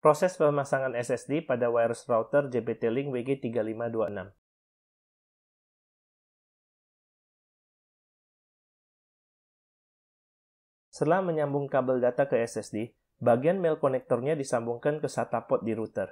Proses pemasangan SSD pada wireless router JBT-Link WG3526. Setelah menyambung kabel data ke SSD, bagian mail konektornya disambungkan ke SATA port di router.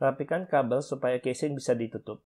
Rapikan kabel supaya casing bisa ditutup.